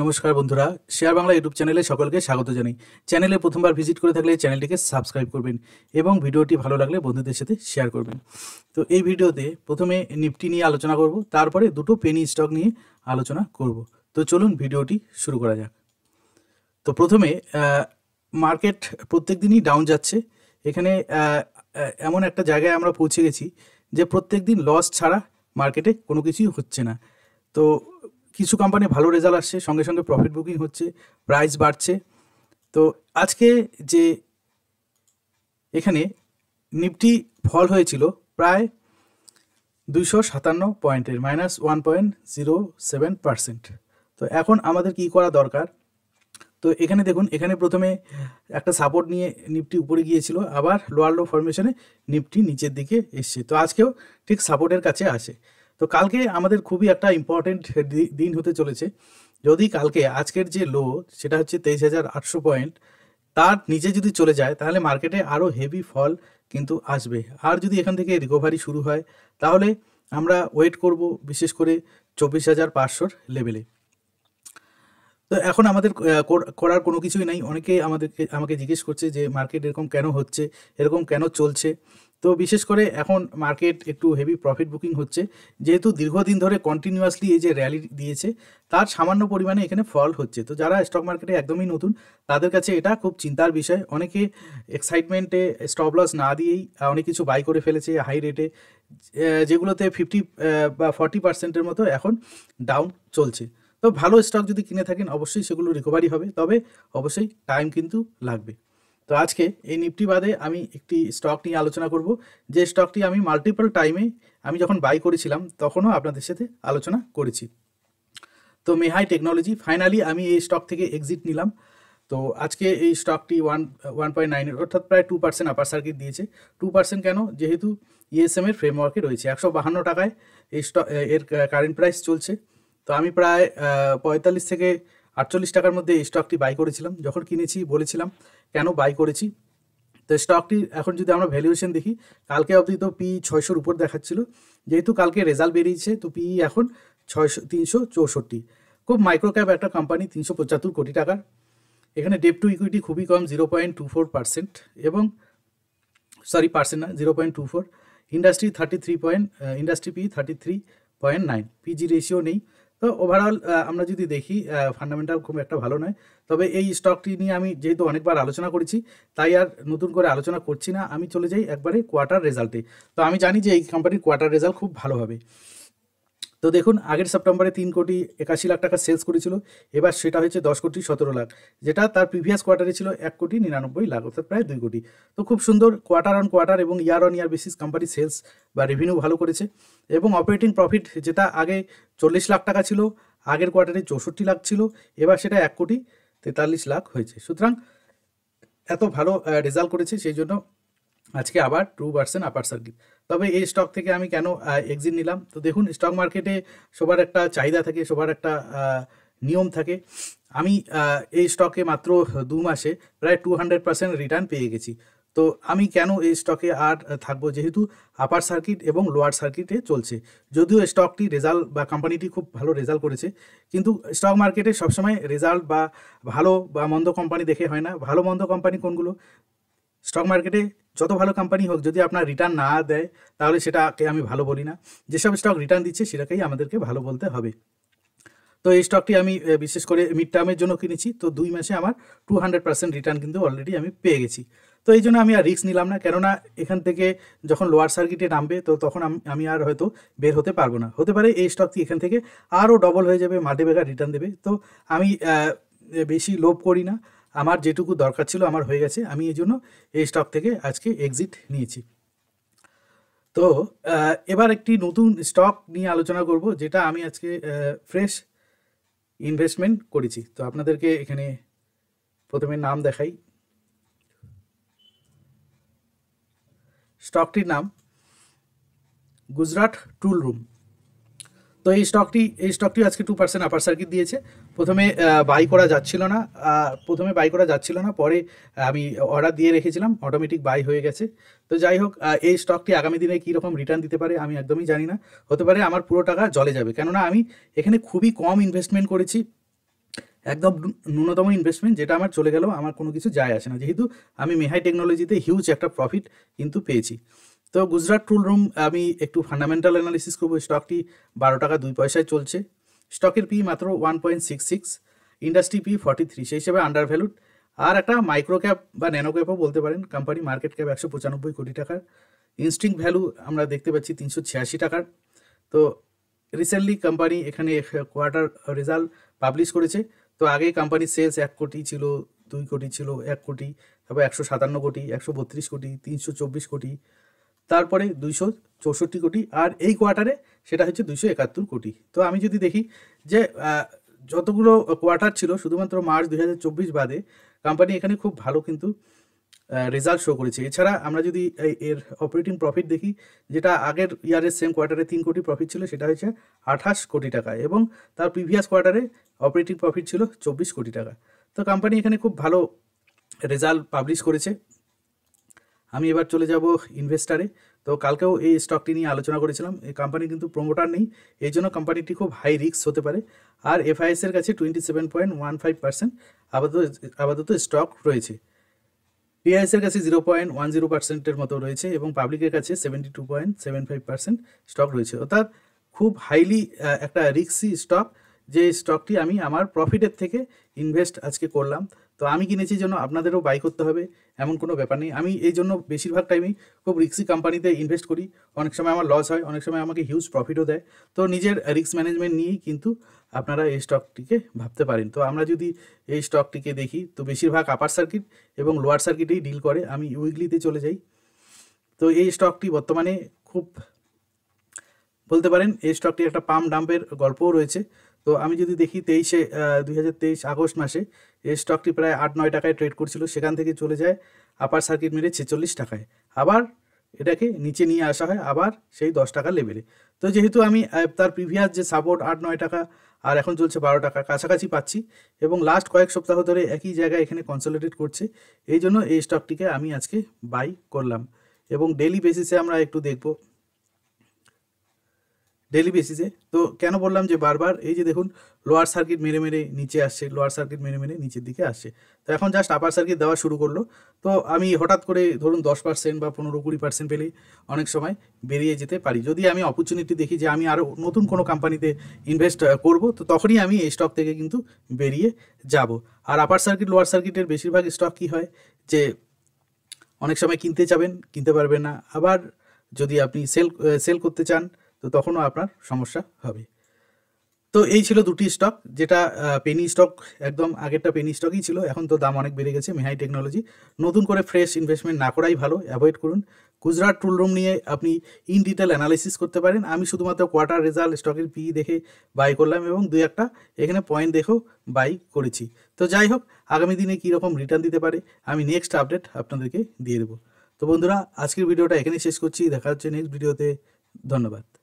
নমস্কার বন্ধুরা share Bangla YouTube চ্যানেলে সকলকে স্বাগত জানাই চ্যানেলে প্রথমবার ভিজিট করে থাকলে চ্যানেলটিকে সাবস্ক্রাইব করবেন এবং ভিডিওটি ভালো লাগলে বন্ধুদের সাথে শেয়ার করবেন তো এই ভিডিওতে প্রথমে নিফটি নিয়ে আলোচনা করব তারপরে দুটো পেনি স্টক নিয়ে আলোচনা করব তো চলুন ভিডিওটি শুরু করা যাক তো প্রথমে মার্কেট প্রত্যেক দিনই ডাউন যাচ্ছে এখানে এমন একটা জায়গায় আমরা পৌঁছে গেছি যে প্রত্যেক দিন লস ছাড়া মার্কেটে কোনো কিছুই হচ্ছে না তো কিছু কোম্পানি ভালো রেজাল্ট আসছে সঙ্গে সঙ্গে প্রফিট বুকিং হচ্ছে প্রাইস বাড়ছে তো আজকে যে এখানে নিফটি ফল হয়েছিল প্রায় দুইশো সাতান্ন পয়েন্টের minus one point zero seven percent তো এখন আমাদের কি করা দরকার তো এখানে দেখুন এখানে প্রথমে একটা সাপোর্ট নিয়ে নিপটি উপরে গিয়েছিল আবার লোয়ার লো ফরমেশনে নিফটি নিচের দিকে এসছে তো আজকেও ঠিক সাপোর্টের কাছে আসে তো কালকে আমাদের খুবই একটা ইম্পর্টেন্ট দিন হতে চলেছে যদি কালকে আজকের যে লো সেটা হচ্ছে তেইশ হাজার আটশো পয়েন্ট তার নিচে যদি চলে যায় তাহলে মার্কেটে আরও হেভি ফল কিন্তু আসবে আর যদি এখান থেকে রিকভারি শুরু হয় তাহলে আমরা ওয়েট করব বিশেষ করে চব্বিশ হাজার পাঁচশোর লেভেলে তো এখন আমাদের করার কোনো কিছুই নাই অনেকেই আমাদেরকে আমাকে জিজ্ঞেস করছে যে মার্কেট এরকম কেন হচ্ছে এরকম কেন চলছে তো বিশেষ করে এখন মার্কেট একটু হেভি প্রফিট বুকিং হচ্ছে যেহেতু দীর্ঘদিন ধরে কন্টিনিউয়াসলি এই যে র্যালি দিয়েছে তার সামান্য পরিমাণে এখানে ফল হচ্ছে তো যারা স্টক মার্কেটে একদমই নতুন তাদের কাছে এটা খুব চিন্তার বিষয় অনেকে এক্সাইটমেন্টে স্টপ লস না দিয়েই অনেক কিছু বাই করে ফেলেছে হাই রেটে যেগুলোতে ফিফটি বা ফর্টি পার্সেন্টের মতো এখন ডাউন চলছে তো ভালো স্টক যদি কিনে থাকেন অবশ্যই সেগুলো রিকভারি হবে তবে অবশ্যই টাইম কিন্তু লাগবে তো আজকে এই নিফটি বাদে আমি একটি স্টক নিয়ে আলোচনা করব যে স্টকটি আমি মাল্টিপল টাইমে আমি যখন বাই করেছিলাম তখনও আপনাদের সাথে আলোচনা করেছি তো মেহাই টেকনোলজি ফাইনালি আমি এই স্টক থেকে এক্সিট নিলাম তো আজকে এই স্টকটি ওয়ান ওয়ান পয়েন্ট নাইন অর্থাৎ প্রায় টু পার্সেন্ট আপার সার্কিট দিয়েছে টু পার্সেন্ট কেন যেহেতু e এর ফ্রেমওয়ার্কে রয়েছে একশো বাহান্ন টাকায় এই স্টক এর কারেন্ট প্রাইস চলছে তো আমি প্রায় পঁয়তাল্লিশ থেকে আটচল্লিশ টাকার মধ্যে এই স্টকটি বাই করেছিলাম যখন কিনেছি বলেছিলাম কেন বাই করেছি তো স্টকটি এখন যদি আমরা ভ্যালুয়েশন দেখি কালকে অবধি তো পি ছয়শোর উপর দেখাচ্ছিল যেহেতু কালকে রেজাল্ট বেরিয়েছে তো পি এখন ছয়শো তিনশো চৌষট্টি খুব মাইক্রো ক্যাপ একটা কোম্পানি তিনশো পঁচাত্তর কোটি টাকার এখানে ডেপ টু ইকুইটি খুবই কম zero point two four percent এবং সরি পার্সেন্ট না zero point two four industry thirty three point industry P thirty three point nine P G ratio নেই তো ওভারঅল আমরা যদি দেখি ফান্ডামেন্টাল খুব একটা ভালো নয় তবে এই স্টকটি নিয়ে আমি যেহেতু অনেকবার আলোচনা করেছি তাই আর নতুন করে আলোচনা করছি না আমি চলে যাই একবারে কোয়ার্টার রেজাল্টে তো আমি জানি যে এই কোম্পানির কোয়ার্টার রেজাল্ট খুব ভালো হবে তো দেখুন আগের সেপ্টেম্বরে তিন কোটি একাশি লাখ টাকা সেলস করেছিল এবার সেটা হয়েছে দশ কোটি সতেরো লাখ যেটা তার প্রিভিয়াস কোয়ার্টারে ছিল এক কোটি নিরানব্বই লাখ অর্থাৎ প্রায় দুই কোটি তো খুব সুন্দর কোয়ার্টার অন কোয়ার্টার এবং year on year basis company sales বা রেভিনিউ ভালো করেছে এবং অপারেটিং প্রফিট যেটা আগে চল্লিশ লাখ টাকা ছিল আগের কোয়ার্টারে চৌষট্টি লাখ ছিল এবার সেটা এক কোটি তেতাল্লিশ লাখ হয়েছে সুতরাং এত ভালো রেজাল্ট করেছে সেই জন্য আজকে আবার টু পার্সেন্ট আপার সার্কিট তবে এই স্টক থেকে আমি কেন এক্সিট নিলাম তো দেখুন স্টক মার্কেটে সবার একটা চাহিদা থাকে সবার একটা নিয়ম থাকে আমি এই স্টকে মাত্র দু মাসে প্রায় টু হান্ড্রেড পার্সেন্ট রিটার্ন পেয়ে গেছি তো আমি কেন এই স্টকে আর থাকবো যেহেতু আপার সার্কিট এবং লোয়ার সার্কিটে চলছে যদিও স্টকটি রেজাল্ট বা কোম্পানিটি খুব ভালো রেজাল্ট করেছে কিন্তু স্টক মার্কেটে সবসময় রেজাল্ট বা ভালো বা মন্দ কোম্পানি দেখে হয় না ভালো মন্দ কোম্পানি কোনগুলো স্টক মার্কেটে যত ভালো কোম্পানি হোক যদি আপনার রিটার্ন না দেয় তাহলে সেটাকে আমি ভালো বলি না যেসব স্টক রিটার্ন দিচ্ছে সেটাকেই আমাদেরকে ভালো বলতে হবে তো এই স্টকটি আমি বিশেষ করে মিড টার্মের জন্য কিনেছি তো দুই মাসে আমার টু হান্ড্রেড পার্সেন্ট রিটার্ন কিন্তু অলরেডি আমি পেয়ে গেছি তো এই জন্য আমি আর রিস্ক নিলাম না কেননা এখান থেকে যখন লোয়ার সার্কিটে নামবে তো তখন আমি আর হয়তো বের হতে পারবো না হতে পারে এই স্টকটি এখান থেকে আরও ডবল হয়ে যাবে মাঠে বেগা রিটার্ন দেবে তো আমি বেশি লোভ করি না আমার যেটুকু দরকার ছিল আমার হয়ে গেছে আমি এই জন্য এই স্টক থেকে আজকে এক্সিট নিয়েছি তো এবার একটি নতুন স্টক নিয়ে আলোচনা করব যেটা আমি আজকে ফ্রেশ ইনভেস্টমেন্ট করেছি তো আপনাদেরকে এখানে প্রথমে নাম দেখাই স্টকটির নাম গুজরাট টুল রুম তো এই স্টকটি এই স্টকটি আজকে টু পার্সেন্ট আপার সার্কিট দিয়েছে প্রথমে বাই করা যাচ্ছিল না প্রথমে বাই করা যাচ্ছিল না পরে আমি অর্ডার দিয়ে রেখেছিলাম অটোমেটিক বাই হয়ে গেছে তো যাই হোক এই স্টকটি আগামী দিনে কীরকম রিটার্ন দিতে পারে আমি একদমই জানি না হতে পারে আমার পুরো টাকা জলে যাবে কেননা আমি এখানে খুবই কম ইনভেস্টমেন্ট করেছি একদম ন্যূনতম ইনভেস্টমেন্ট যেটা আমার চলে গেল আমার কোনো কিছু যায় আসে না যেহেতু আমি মেহাই টেকনোলজিতে হিউজ একটা প্রফিট কিন্তু পেয়েছি তো গুজরাট টুল রুম আমি একটু ফান্ডামেন্টাল অ্যানালিসিস করব স্টকটি বারো টাকা দুই পয়সায় চলছে স্টকের পি মাত্র one point six six industry P forty three সেই হিসেবে আন্ডার ভ্যালুড আর একটা মাইক্রো ক্যাপ বা ন্যানো ক্যাপও বলতে পারেন কোম্পানি মার্কেট ক্যাপ একশো পঁচানব্বই কোটি টাকার ইনস্টিং ভ্যালু আমরা দেখতে পাচ্ছি তিনশো ছিয়াশি টাকার তো রিসেন্টলি কোম্পানি এখানে কোয়ার্টার রেজাল্ট পাবলিশ করেছে তো আগে কোম্পানির সেলস এক কোটি ছিল দুই কোটি ছিল এক কোটি তারপর একশো সাতান্ন কোটি একশো বত্রিশ কোটি তিনশো চব্বিশ কোটি তারপরে দুইশো চৌষট্টি কোটি আর এই কোয়ার্টারে সেটা হচ্ছে দুইশো একাত্তর কোটি তো আমি যদি দেখি যে যতগুলো কোয়ার্টার ছিল শুধুমাত্র মার্চ দুই হাজার চব্বিশ বাদে কোম্পানি এখানে খুব ভালো কিন্তু রেজাল্ট শো করেছে এছাড়া আমরা যদি এর অপারেটিং প্রফিট দেখি যেটা আগের ইয়ারের সেম কোয়ার্টারে তিন কোটি প্রফিট ছিল সেটা হয়েছে আঠাশ কোটি টাকা এবং তার প্রিভিয়াস কোয়ার্টারে অপারেটিং প্রফিট ছিল চব্বিশ কোটি টাকা তো কোম্পানি এখানে খুব ভালো রেজাল্ট পাবলিশ করেছে আমি এবার চলে যাব ইনভেস্টারে তো কালকেও এই স্টকটি নিয়ে আলোচনা করেছিলাম এই কোম্পানি কিন্তু প্রমোটার নেই এই জন্য কোম্পানিটি খুব হাই রিস্ক হতে পারে আর এফআইএসের কাছে twenty seven point one five percent আপাতত আপাতত স্টক রয়েছে এর কাছে জিরো পয়েন্ট ওয়ান জিরো পার্সেন্টের মতো রয়েছে এবং পাবলিকের কাছে seventy two point seven five percent stock রয়েছে অর্থাৎ খুব হাইলি একটা রিক্সি স্টক যে স্টকটি আমি আমার প্রফিটের থেকে ইনভেস্ট আজকে করলাম তো আমি কিনেছি জন্য আপনাদেরও বাই করতে হবে এমন কোনো ব্যাপার নেই আমি এই জন্য বেশিরভাগ টাইমেই খুব রিক্সি কোম্পানিতে ইনভেস্ট করি অনেক সময় আমার লস হয় অনেক সময় আমাকে হিউজ প্রফিটও দেয় তো নিজের রিস্ক ম্যানেজমেন্ট নিয়েই কিন্তু আপনারা এই স্টকটিকে ভাবতে পারেন তো আমরা যদি এই স্টকটিকে দেখি তো বেশিরভাগ আপার সার্কিট এবং লোয়ার সার্কিটেই ডিল করে আমি উইকলিতে চলে যাই তো এই স্টকটি বর্তমানে খুব বলতে পারেন এই স্টকটি একটা পাম ডাম্পের গল্পও রয়েছে তো আমি যদি দেখি তেইশে দুই আগস্ট মাসে এই স্টকটি প্রায় আট নয় টাকায় ট্রেড করছিল সেখান থেকে চলে যায় আপার সার্কিট মেরে ছেচল্লিশ টাকায় আবার এটাকে নিচে নিয়ে আসা হয় আবার সেই দশ টাকা লেভেলে তো যেহেতু আমি তার প্রিভিয়াস যে সাপোর্ট আট নয় টাকা আর এখন চলছে বারো টাকা কাছাকাছি পাচ্ছি এবং লাস্ট কয়েক সপ্তাহ ধরে একই জায়গায় এখানে কনসোলিডেট করছে এই জন্য এই স্টকটিকে আমি আজকে বাই করলাম এবং ডেলি বেসিসে আমরা একটু দেখবো ডেলি বেসিসে তো কেন বললাম যে বারবার এই যে দেখুন লোয়ার সার্কিট মেরে মেরে নিচে আসছে লোয়ার সার্কিট মেরে মেরে নিচের দিকে আসছে তো এখন জাস্ট আপার সার্কিট দেওয়া শুরু করলো তো আমি হঠাৎ করে ধরুন দশ পার্সেন্ট বা পনেরো কুড়ি পার্সেন্ট পেলে অনেক সময় বেরিয়ে যেতে পারি যদি আমি অপরচুনিটি দেখি যে আমি আরও নতুন কোনো কোম্পানিতে ইনভেস্ট করব তো তখনই আমি এই স্টক থেকে কিন্তু বেরিয়ে যাব আর আপার সার্কিট লোয়ার সার্কিটের বেশিরভাগ স্টক কী হয় যে অনেক সময় কিনতে যাবেন কিনতে পারবেন না আবার যদি আপনি সেল সেল করতে চান তো তখনও আপনার সমস্যা হবে তো এই ছিল দুটি স্টক যেটা পেনি স্টক একদম আগেরটা পেনি স্টকই ছিল এখন তো দাম অনেক বেড়ে গেছে মেহাই টেকনোলজি নতুন করে ফ্রেশ ইনভেস্টমেন্ট না করাই ভালো অ্যাভয়েড করুন গুজরাট টুলরুম নিয়ে আপনি ইন ডিটেল অ্যানালিসিস করতে পারেন আমি শুধুমাত্র কোয়ার্টার রেজাল্ট স্টকের পি দেখে বাই করলাম এবং দুই একটা এখানে পয়েন্ট দেখেও বাই করেছি তো যাই হোক আগামী দিনে কীরকম রিটার্ন দিতে পারে আমি নেক্সট আপডেট আপনাদেরকে দিয়ে দেবো তো বন্ধুরা আজকের ভিডিওটা এখানেই শেষ করছি দেখা হচ্ছে নেক্সট ভিডিওতে ধন্যবাদ